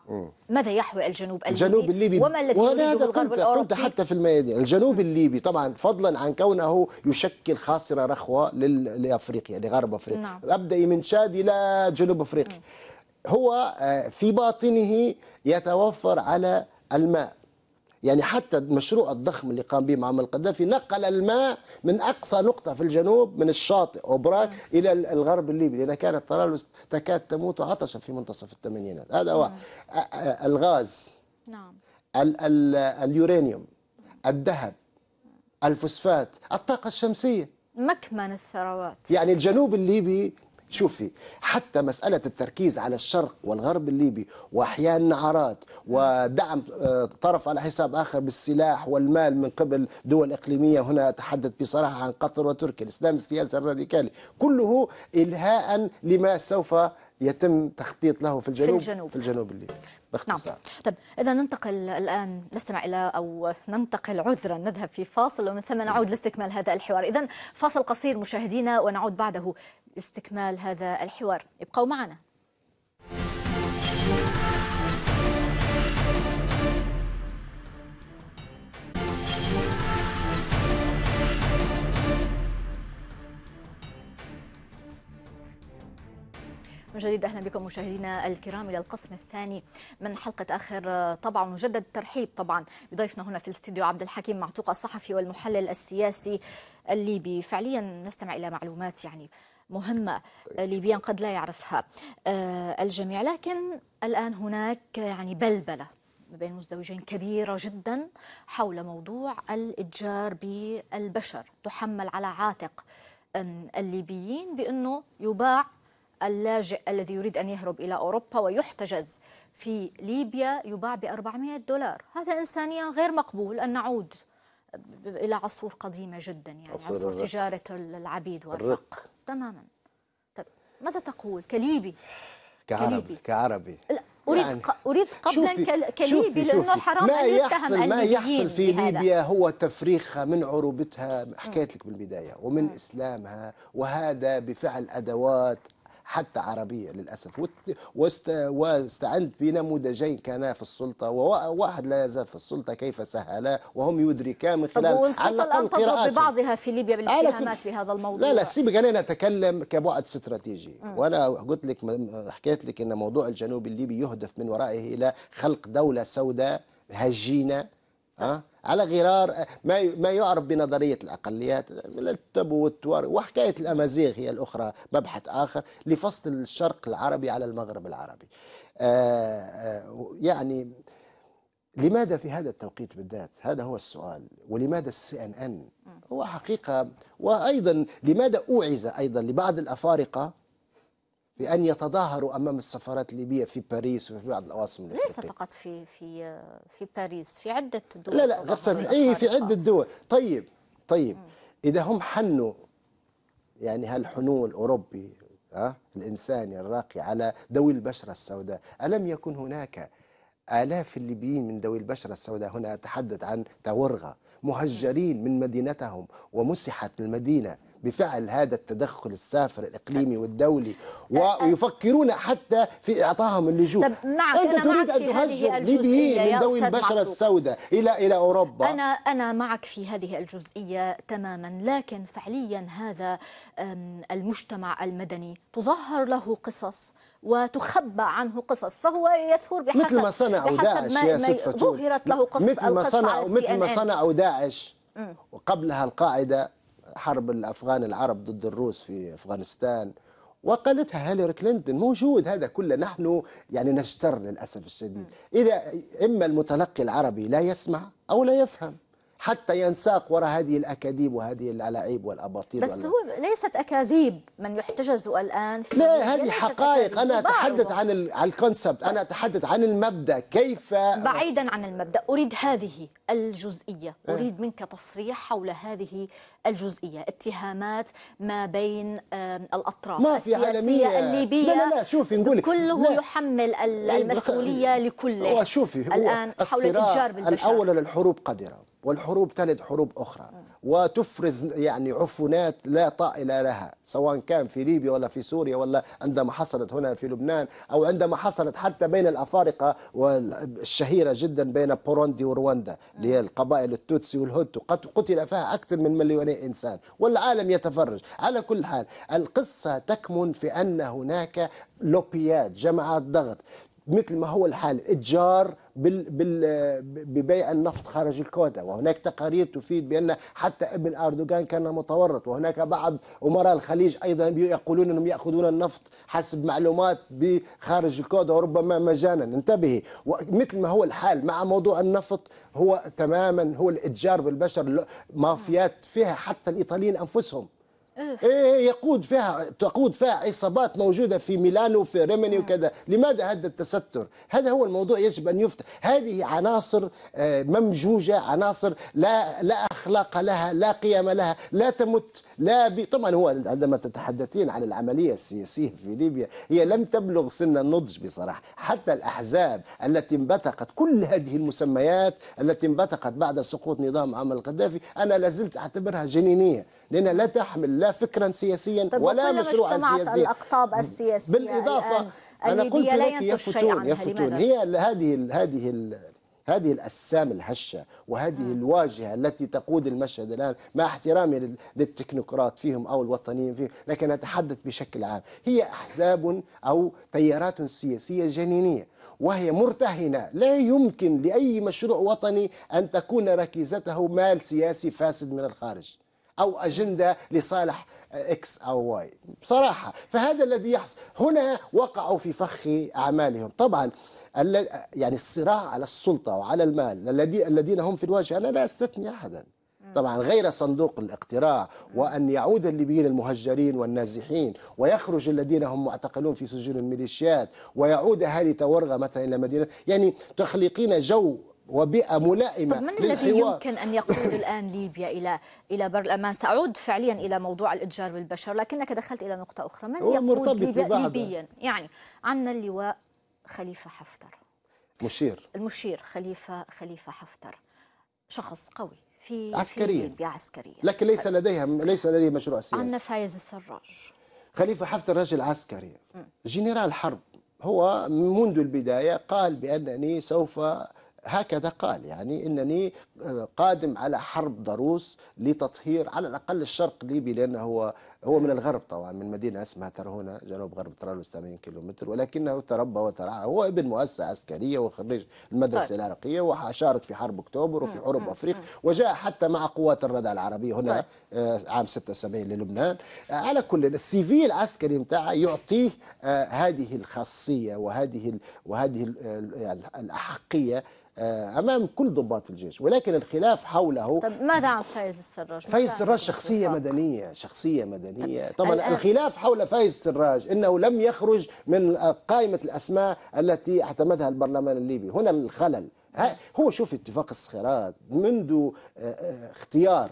ماذا يحوي الجنوب الليبي الجنوب الليبي وما الذي يريده الغرب كنت الأوروبي كنت حتى في الميادين الجنوب الليبي طبعا فضلا عن كونه يشكل خاصرة رخوة لأفريقيا لغرب يعني أفريقيا نعم. أبدأ من شاد إلى جنوب أفريقيا هو آه، في باطنه يتوفر على الماء يعني حتى المشروع الضخم اللي قام به معمر القذافي نقل الماء من أقصى نقطة في الجنوب من الشاطئ أوبراك إلى الغرب الليبي لأن كانت طرابلس تكاد تموت عطشا في منتصف الثمانينات هذا هو الغاز نعم ال ال اليورانيوم الذهب الفوسفات الطاقة الشمسية مكمن الثروات يعني الجنوب الليبي شوفي حتى مسألة التركيز على الشرق والغرب الليبي وأحياء النعرات ودعم آه، طرف على حساب آخر بالسلاح والمال من قبل دول إقليمية هنا أتحدث بصراحة عن قطر وتركيا الإسلام السياسي الراديكالي كله إلهاء لما سوف يتم تخطيط له في الجنوب في الجنوب, في الجنوب الليبي باختصار نعم. طيب إذا ننتقل الآن نستمع إلى أو ننتقل عذرا نذهب في فاصل ومن ثم نعود لاستكمال هذا الحوار إذا فاصل قصير مشاهدينا ونعود بعده لاستكمال هذا الحوار ابقوا معنا من جديد اهلا بكم مشاهدينا الكرام الى القسم الثاني من حلقه اخر طبعا مجدد الترحيب طبعا بضيفنا هنا في الاستديو عبد الحكيم معتوق الصحفي والمحلل السياسي الليبي فعليا نستمع الى معلومات يعني مهمة ليبيا قد لا يعرفها آه، الجميع لكن الآن هناك يعني بلبلة بين مزدوجين كبيرة جدا حول موضوع الإتجار بالبشر تحمل على عاتق الليبيين بأنه يباع اللاجئ الذي يريد أن يهرب إلى أوروبا ويحتجز في ليبيا يباع ب 400 دولار هذا إنسانيا غير مقبول أن نعود إلى عصور قديمة جدا يعني عصور, عصور تجارة العبيد والرق تماما طيب ماذا تقول كليبي كعربي كليبي. كعربي لا اريد يعني اريد قبلا كليبي شوفي لانه شوفي حرام ما يحصل ما يحصل في ليبيا هو تفريخها من عروبتها حكيت لك بالبدايه ومن م. اسلامها وهذا بفعل ادوات حتى عربية للأسف واستعنت بنموذجين كانا في السلطة وواحد لا يزال في السلطة كيف سهلا وهم يدركا من خلال على والسلطة الآن تضرب ببعضها في ليبيا بالاتهامات بهذا الموضوع لا لا سيبك أنا نتكلم كبعد استراتيجي وأنا قلت لك حكيت لك أن موضوع الجنوب الليبي يهدف من ورائه إلى خلق دولة سوداء هجينة أه؟ على غرار ما ما يعرف بنظريه الاقليات التبو والتواري وحكايه الامازيغ هي الاخرى مبحث اخر لفصل الشرق العربي على المغرب العربي. آه، آه، يعني لماذا في هذا التوقيت بالذات؟ هذا هو السؤال، ولماذا السي ان ان؟ هو حقيقه وايضا لماذا اوعز ايضا لبعض الافارقه في ان يتظاهروا امام السفارات الليبيه في باريس وفي بعض العواصم ليس فقط في في في باريس في عده دول لا لا غير صحيح اي في عده دول طيب طيب اذا هم حنوا يعني هالحنو الاوروبي أه؟ الانساني الراقي على ذوي البشره السوداء الم يكن هناك آلاف الليبيين من ذوي البشرة السوداء هنا أتحدث عن تورغة مهجرين من مدينتهم ومسحت المدينة بفعل هذا التدخل السافر الاقليمي والدولي ويفكرون حتى في اعطائهم اللجوء معك انت أنا تريد معك ان تهجر ليبيين من ذوي البشره السوداء الى الى اوروبا انا انا معك في هذه الجزئيه تماما لكن فعليا هذا المجتمع المدني تظهر له قصص وتخبى عنه قصص فهو يثور بحسب مثل ما صنعوا داعش ما يا ست ظهرت له قصص مثل ما صنعوا مثل ما صنعوا داعش وقبلها القاعده حرب الأفغان العرب ضد الروس في أفغانستان وقالتها هيلاري كلينتون موجود هذا كله نحن يعني نشتر للأسف الشديد إذا إما المتلقي العربي لا يسمع أو لا يفهم حتى ينساق وراء هذه الأكاذيب وهذه الألاعيب والأباطيل بس هو ليست أكاذيب من يحتجز الآن في لا هذه حقائق أنا أتحدث عن عن الكونسبت أنا أتحدث عن المبدأ كيف بعيدا عن المبدأ أريد هذه الجزئية إيه. أريد منك تصريح حول هذه الجزئية اتهامات ما بين الأطراف ما في السياسية عالمية. الليبية لا لا لا شوفي نقول كله لا. يحمل المسؤولية لكله هو شوفي هو الآن حول الإتجار بالبشر الأول للحروب قادرة والحروب تلد حروب أخرى وتفرز يعني عفونات لا طائل لها سواء كان في ليبيا ولا في سوريا ولا عندما حصلت هنا في لبنان أو عندما حصلت حتى بين الأفارقة والشهيرة جدا بين بوروندي ورواندا اللي هي القبائل التوتسي والهوتو قتل فيها أكثر من مليوني إنسان والعالم يتفرج على كل حال القصة تكمن في أن هناك لوبيات جماعات ضغط مثل ما هو الحال اتجار بال بال ببيع النفط خارج الكوتا وهناك تقارير تفيد بان حتى ابن اردوغان كان متورط وهناك بعض امراء الخليج ايضا يقولون انهم ياخذون النفط حسب معلومات بخارج الكوتا وربما مجانا انتبهي ومثل ما هو الحال مع موضوع النفط هو تماما هو الاتجار بالبشر مافيات فيها حتى الايطاليين انفسهم إيه. إيه،, إيه يقود فيها تقود فيها عصابات موجودة في ميلانو في ريمني نعم. وكذا لماذا هذا التستر هذا هو الموضوع يجب أن يفتح هذه عناصر آه، ممجوجة عناصر لا, لا أخلاق لها لا قيم لها لا تمت لا ب... طبعا هو عندما تتحدثين عن العملية السياسية في ليبيا هي لم تبلغ سن النضج بصراحة حتى الأحزاب التي انبثقت كل هذه المسميات التي انبثقت بعد سقوط نظام عمل القذافي أنا لازلت أعتبرها جنينية لأنها لا تحمل لا فكرا سياسيا طيب ولا مشروعا سياسيا الأقطاب السياسية بالإضافة أنا قلت لك يا فتون يعني هي هذه هذه هذه الأسام الهشة وهذه الواجهة التي تقود المشهد الآن مع احترامي للتكنوقراط فيهم أو الوطنيين فيهم لكن أتحدث بشكل عام هي أحزاب أو تيارات سياسية جنينية وهي مرتهنة لا يمكن لأي مشروع وطني أن تكون ركيزته مال سياسي فاسد من الخارج أو أجندة لصالح اكس او واي بصراحه فهذا الذي يحصل هنا وقعوا في فخ اعمالهم طبعا يعني الصراع على السلطه وعلى المال الذين هم في الواجهه انا لا استثني احدا طبعا غير صندوق الاقتراع وان يعود الليبيين المهجرين والنازحين ويخرج الذين هم معتقلون في سجون الميليشيات ويعود اهالي تورغه مثلا الى مدينه يعني تخلقين جو وبيئه ملائمه طب من الذي يمكن ان يقود الان ليبيا الى الى بر الامان؟ ساعود فعليا الى موضوع الاتجار بالبشر، لكنك دخلت الى نقطه اخرى، من يقود ليبيا ليبيا؟ يعني عندنا اللواء خليفه حفتر مشير المشير خليفه خليفه حفتر شخص قوي في عسكريا في ليبيا عسكريا لكن ليس لديها ليس لديه مشروع سياسي عندنا فايز السراج خليفه حفتر رجل عسكري جنرال حرب هو منذ البدايه قال بانني سوف هكذا قال يعني انني آه، قادم على حرب ضروس لتطهير على الاقل الشرق الليبي لانه هو هو من الغرب طبعا من مدينه اسمها ترهونه جنوب غرب طرابلس 80 كيلومتر ولكنه تربى وترعى هو ابن مؤسسه عسكريه وخريج المدرسه طيب. العراقيه وشارك في حرب اكتوبر وفي حروب افريقيا وجاء حتى مع قوات الردع العربيه هنا طيب. آه، عام 76 للبنان آه، على كل السي في العسكري نتاعه يعطيه هذه الخاصيه وهذه وهذه يعني الاحقيه آه، امام كل ضباط الجيش ولكن الخلاف حوله طب ماذا عن فايز السراج فايز السراج شخصيه مدنيه شخصيه مدنيه طبعا الخلاف حول فايز السراج انه لم يخرج من قائمه الاسماء التي اعتمدها البرلمان الليبي هنا الخلل هو شوف اتفاق الصخيرات منذ آه، آه، اختيار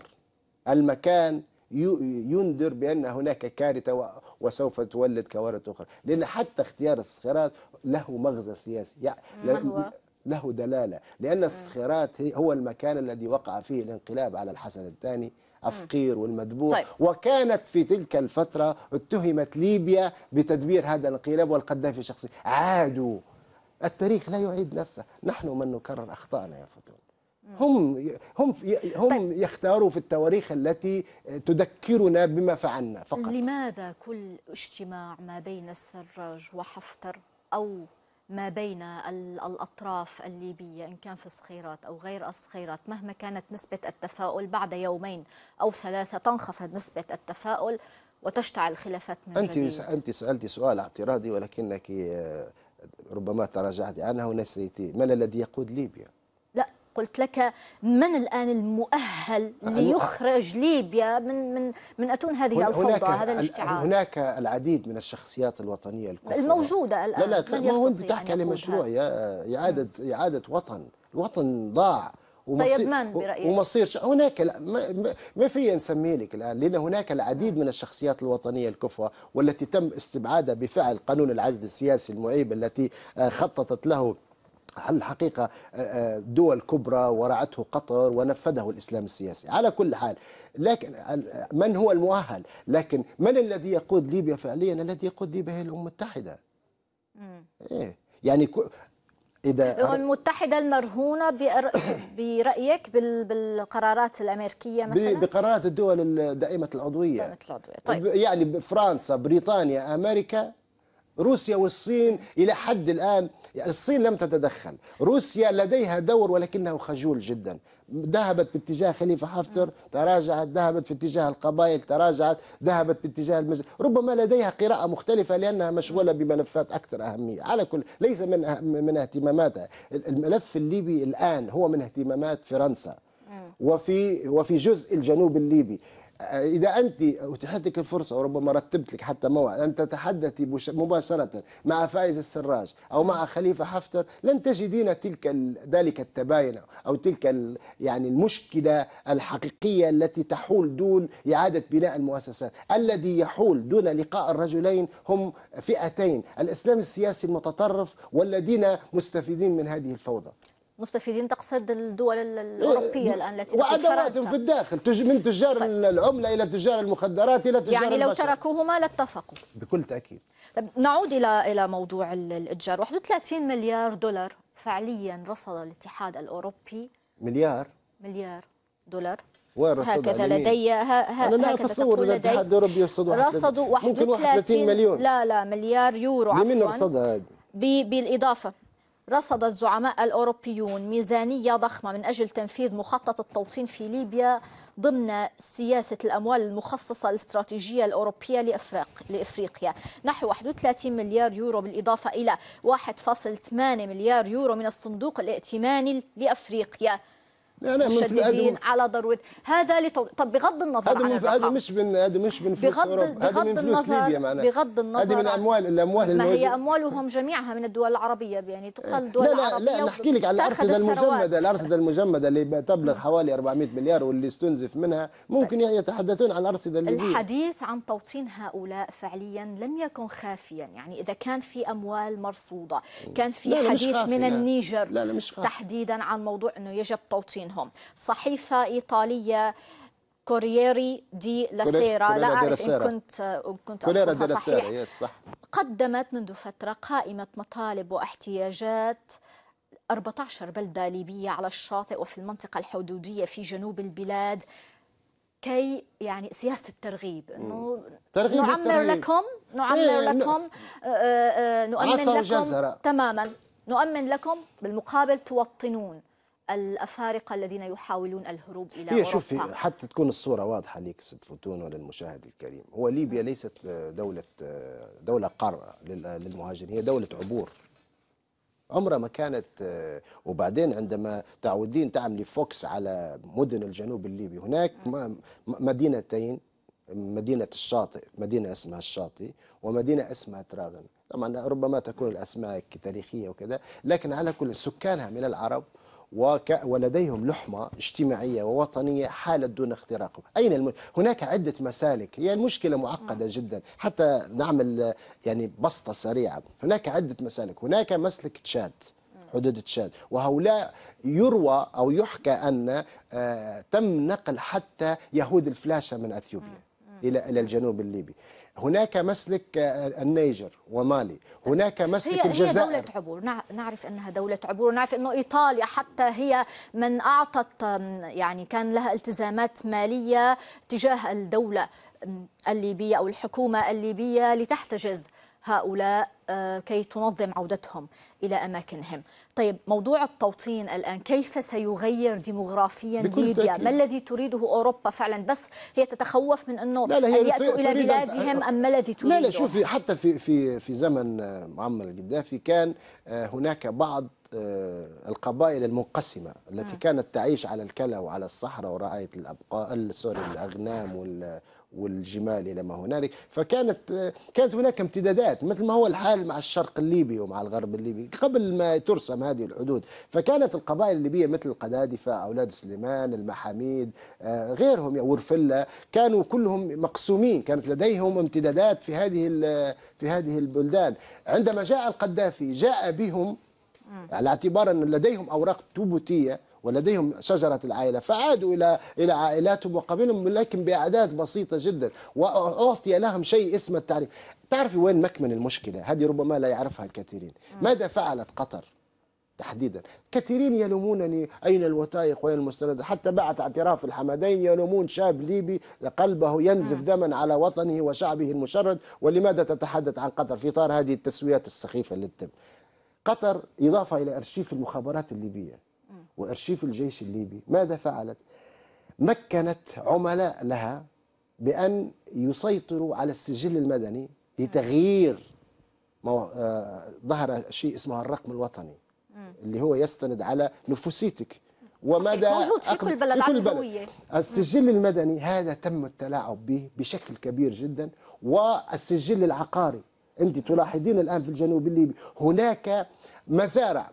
المكان ينذر بان هناك كارثه وسوف تولد كوارث اخرى لان حتى اختيار الصخيرات له مغزى سياسي يعني ما هو؟ له دلالة لأن الصخيرات هو المكان الذي وقع فيه الانقلاب على الحسن الثاني أفقير والمدبوع طيب. وكانت في تلك الفترة اتهمت ليبيا بتدبير هذا الانقلاب والقذافي شخصي عادوا التاريخ لا يعيد نفسه نحن من نكرر أخطائنا يا فتون هم هم هم طيب. يختاروا في التواريخ التي تذكرنا بما فعلنا فقط لماذا كل اجتماع ما بين السراج وحفتر أو ما بين الأطراف الليبية إن كان في الصخيرات أو غير الصخيرات مهما كانت نسبة التفاؤل بعد يومين أو ثلاثة تنخفض نسبة التفاؤل وتشتعل خلافات من أنت جديد. أنت سألتي سؤال اعتراضي ولكنك آه، ربما تراجعت عنه ونسيتي من الذي يقود ليبيا؟ قلت لك من الآن المؤهل آه، ليخرج ليبيا من من من أتون هذه الفوضى هذا الاشتعال هناك العديد من الشخصيات الوطنية الكفرة الموجودة الآن لا لا من ما هو بتحكي عن على مشروع يا إعادة إعادة وطن الوطن ضاع طيب، ومصير طيب من برأيك؟ ومصير ش... هناك لا ما, ما في نسميه لك الان لان هناك العديد من الشخصيات الوطنيه الكفوه والتي تم استبعادها بفعل قانون العزل السياسي المعيب التي آه، خططت له هل الحقيقة آه، آه، دول كبرى ورعته قطر ونفذه الإسلام السياسي على كل حال لكن من هو المؤهل لكن من الذي يقود ليبيا فعليا الذي يقود ليبيا هي الأمم المتحدة إيه يعني إذا الأمم المتحدة المرهونة برأيك بالقرارات الأمريكية مثلا بقرارات الدول دائمة العضوية دائمة العضوية طيب يعني فرنسا بريطانيا أمريكا روسيا والصين إلى حد الآن الصين لم تتدخل روسيا لديها دور ولكنه خجول جدا ذهبت باتجاه خليفة حفتر تراجعت ذهبت في اتجاه القبائل تراجعت ذهبت باتجاه المجلس ربما لديها قراءة مختلفة لأنها مشغولة بملفات أكثر أهمية على كل ليس من أه-، من اهتماماتها الملف الليبي الآن هو من اهتمامات فرنسا وفي وفي جزء الجنوب الليبي إذا أنت أتيحت لك الفرصة وربما رتبت لك حتى موعد أن تتحدثي مباشرة مع فايز السراج أو مع خليفة حفتر لن تجدين تلك ذلك التباين أو تلك يعني المشكلة الحقيقية التي تحول دون إعادة بناء المؤسسات الذي يحول دون لقاء الرجلين هم فئتين الإسلام السياسي المتطرف والذين مستفيدين من هذه الفوضى مستفيدين تقصد الدول الاوروبيه إيه، الان التي وادواتهم في الداخل من تجار طيب. العمله الى تجار المخدرات الى تجار يعني لو البشر. تركوهما لاتفقوا بكل تاكيد طيب نعود الى الى موضوع الاتجار 31 مليار دولار فعليا رصد الاتحاد الاوروبي مليار مليار دولار هكذا لدي ها ها أنا لا أتصور أن الاتحاد الأوروبي يرصد رصدوا 31 مليون لا لا مليار يورو عفوا مين رصدها هذه بالإضافة رصد الزعماء الأوروبيون ميزانية ضخمة من أجل تنفيذ مخطط التوطين في ليبيا ضمن سياسة الأموال المخصصة الاستراتيجية الأوروبية لأفريق لإفريقيا نحو 31 مليار يورو بالإضافة إلى 1.8 مليار يورو من الصندوق الائتماني لأفريقيا مشددين على ضروره هذا لطو... طب بغض النظر هذا من هذا مش من هذا مش من فلوس بغض أوروبا. بغض من فلوس النظر ليبيا بغض النظر هذه من اموال الاموال ما هي اموالهم جميعها من الدول العربية يعني تقل دول لا لا العربية لا نحكي لك على الارصدة المجمدة الارصدة المجمدة اللي تبلغ حوالي 400 مليار واللي استنزف منها ممكن طيب. يتحدثون عن الارصدة الليبية الحديث عن توطين هؤلاء فعليا لم يكن خافيا يعني اذا كان في اموال مرصودة كان في لا حديث لا من النيجر لا لا مش خافي. تحديدا عن موضوع انه يجب توطين منهم صحيفة إيطالية كورييري دي لاسيرا لا أعرف إن كنت كنت صحيح صح. قدمت منذ فترة قائمة مطالب واحتياجات 14 بلدة ليبية على الشاطئ وفي المنطقة الحدودية في جنوب البلاد كي يعني سياسه الترغيب انه نعمر لكم نعمر إيه لكم آه، آه، آه، نؤمن لكم جزرة. تماما نؤمن لكم بالمقابل توطنون الأفارقة الذين يحاولون الهروب إلى هي شوفي حتى تكون الصورة واضحة ليك ست فتون وللمشاهد الكريم هو ليبيا نعم. ليست دولة دولة قارة للمهاجرين هي دولة عبور عمرها ما كانت وبعدين عندما تعودين تعملي فوكس على مدن الجنوب الليبي هناك نعم. مدينتين مدينة الشاطئ مدينة اسمها الشاطئ ومدينة اسمها تراغن طبعا ربما تكون الأسماء تاريخية وكذا لكن على كل سكانها من العرب ولديهم لحمة اجتماعية ووطنية حالت دون اختراق أين الم... هناك عدة مسالك هي يعني المشكلة معقدة نعم. جدا حتى نعمل يعني بسطة سريعة هناك عدة مسالك هناك مسلك تشاد نعم. حدود تشاد وهؤلاء يروى أو يحكى أن آه، تم نقل حتى يهود الفلاشة من أثيوبيا نعم. إلى إلى الجنوب الليبي هناك مسلك آه، آه، النيجر ومالي هناك مسلك هي الجزائر هي دولة عبور نعرف أنها دولة عبور نعرف أنه إيطاليا حتى هي من أعطت يعني كان لها التزامات مالية تجاه الدولة الليبية أو الحكومة الليبية لتحتجز هؤلاء آه، كي تنظم عودتهم إلى أماكنهم طيب موضوع التوطين الآن كيف سيغير ديموغرافيا ليبيا ما الذي تريده أوروبا فعلا بس هي تتخوف من أنه لا لا هل يأتوا إلى بلادهم أم ما الذي تريده لا لا شوفي حتى في, في, في زمن آه، معمر القذافي كان آه، هناك بعض القبائل المنقسمة التي كانت تعيش على الكلا وعلى الصحراء ورعاية الأبقاء سوري الأغنام والجمال الى ما هنالك فكانت كانت هناك امتدادات مثل ما هو الحال مع الشرق الليبي ومع الغرب الليبي قبل ما ترسم هذه الحدود فكانت القبائل الليبيه مثل القدادفه اولاد سليمان المحاميد آه، غيرهم يعني ورفله كانوا كلهم مقسومين كانت لديهم امتدادات في هذه في هذه البلدان عندما جاء القذافي جاء بهم على اعتبار ان لديهم اوراق ثبوتيه ولديهم شجرة العائلة فعادوا إلى إلى عائلاتهم وقبلهم لكن بأعداد بسيطة جدا وأعطي لهم شيء اسمه التعريف تعرفي وين مكمن المشكلة هذه ربما لا يعرفها الكثيرين ماذا فعلت قطر تحديدا كثيرين يلومونني أين الوثائق وين المستند حتى بعد اعتراف الحمدين يلومون شاب ليبي قلبه ينزف دما على وطنه وشعبه المشرد ولماذا تتحدث عن قطر في إطار هذه التسويات السخيفة اللي تتم قطر إضافة إلى أرشيف المخابرات الليبية وارشيف الجيش الليبي ماذا فعلت؟ مكنت عملاء لها بان يسيطروا على السجل المدني لتغيير مو... آه... ظهر شيء اسمه الرقم الوطني مم. اللي هو يستند على نفوسيتك ومدى موجود في كل بلد على الهويه السجل المدني هذا تم التلاعب به بشكل كبير جدا والسجل العقاري انت تلاحظين الان في الجنوب الليبي هناك مزارع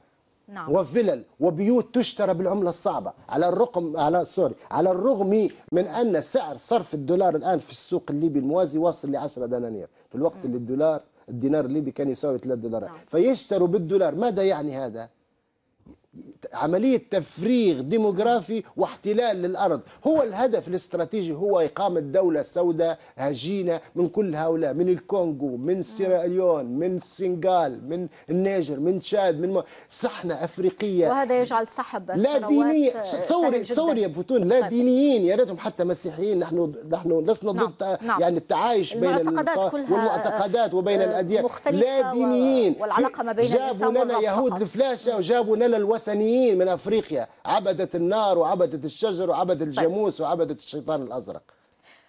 نعم. وفلل وبيوت تشترى بالعملة الصعبة على الرقم على سوري على الرغم من أن سعر صرف الدولار الآن في السوق الليبي الموازي واصل لعشرة دنانير في الوقت م. اللي الدولار الدينار الليبي كان يساوي 3 دولارات نعم. فيشتروا بالدولار ماذا يعني هذا؟ عملية تفريغ ديموغرافي واحتلال للأرض هو الهدف الاستراتيجي هو إقامة دولة سوداء هجينة من كل هؤلاء من الكونغو من سيراليون من السنغال من النيجر من تشاد من صحنة أفريقية وهذا يجعل سحب لا دينية صوري صوري يا بفتون لا طيب. دينيين يا ريتهم حتى مسيحيين نحن نحن لسنا نعم. ضد نعم. يعني التعايش بين المعتقدات كلها والمعتقدات وبين آه، الأديان لا دينيين والعلاقة ما بين جابوا لنا يهود الفلاشة وجابوا لنا الوثن الوثنيين من أفريقيا عبدت النار وعبدت الشجر وعبدت طيب. الجاموس وعبدت الشيطان الأزرق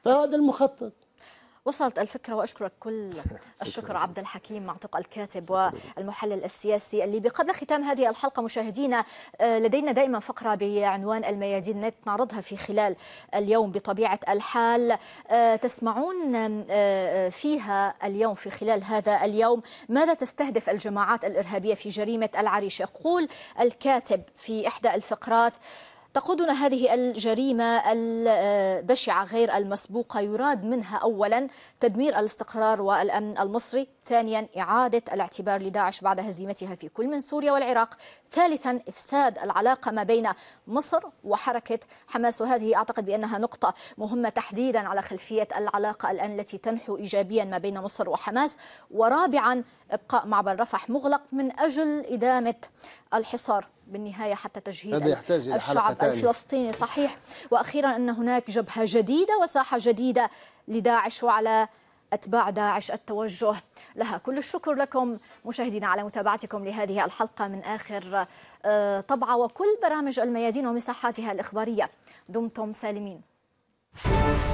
فهذا المخطط وصلت الفكرة وأشكرك كل الشكر عبد الحكيم معتق الكاتب والمحلل السياسي اللي قبل ختام هذه الحلقة مشاهدينا آه، لدينا دائما فقرة بعنوان الميادين نت نعرضها في خلال اليوم بطبيعة الحال آه، تسمعون آه، فيها اليوم في خلال هذا اليوم ماذا تستهدف الجماعات الإرهابية في جريمة العريش يقول الكاتب في إحدى الفقرات تقودنا هذه الجريمة البشعة غير المسبوقة يراد منها أولا تدمير الاستقرار والأمن المصري ثانيا إعادة الاعتبار لداعش بعد هزيمتها في كل من سوريا والعراق ثالثا إفساد العلاقة ما بين مصر وحركة حماس وهذه أعتقد بأنها نقطة مهمة تحديدا على خلفية العلاقة الآن التي تنحو إيجابيا ما بين مصر وحماس ورابعا إبقاء معبر رفح مغلق من أجل إدامة الحصار بالنهاية حتى تجهيز هذا يحتاج إلى الشعب تانية. الفلسطيني صحيح وأخيرا أن هناك جبهة جديدة وساحة جديدة لداعش وعلى أتباع داعش التوجه لها كل الشكر لكم مشاهدينا على متابعتكم لهذه الحلقة من آخر آه، طبعة وكل برامج الميادين ومساحاتها الإخبارية دمتم سالمين